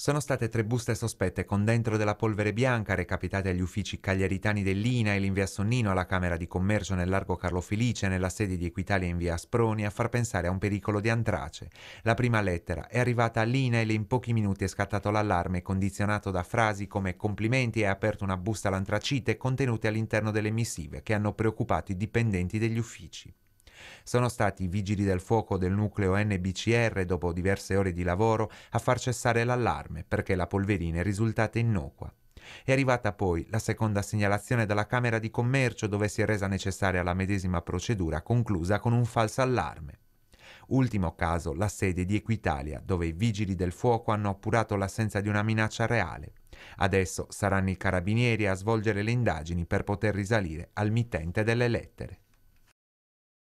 Sono state tre buste sospette con dentro della polvere bianca recapitate agli uffici cagliaritani dell'INA e l'invia Sonnino alla Camera di Commercio nel largo Carlo Felice nella sede di Equitalia in via Asproni a far pensare a un pericolo di antrace. La prima lettera è arrivata all'INA e in pochi minuti è scattato l'allarme condizionato da frasi come complimenti e aperto una busta all'antracite contenute all'interno delle missive che hanno preoccupato i dipendenti degli uffici. Sono stati i vigili del fuoco del nucleo NBCR, dopo diverse ore di lavoro, a far cessare l'allarme perché la polverina è risultata innocua. È arrivata poi la seconda segnalazione dalla Camera di Commercio dove si è resa necessaria la medesima procedura conclusa con un falso allarme. Ultimo caso, la sede di Equitalia, dove i vigili del fuoco hanno appurato l'assenza di una minaccia reale. Adesso saranno i carabinieri a svolgere le indagini per poter risalire al mittente delle lettere.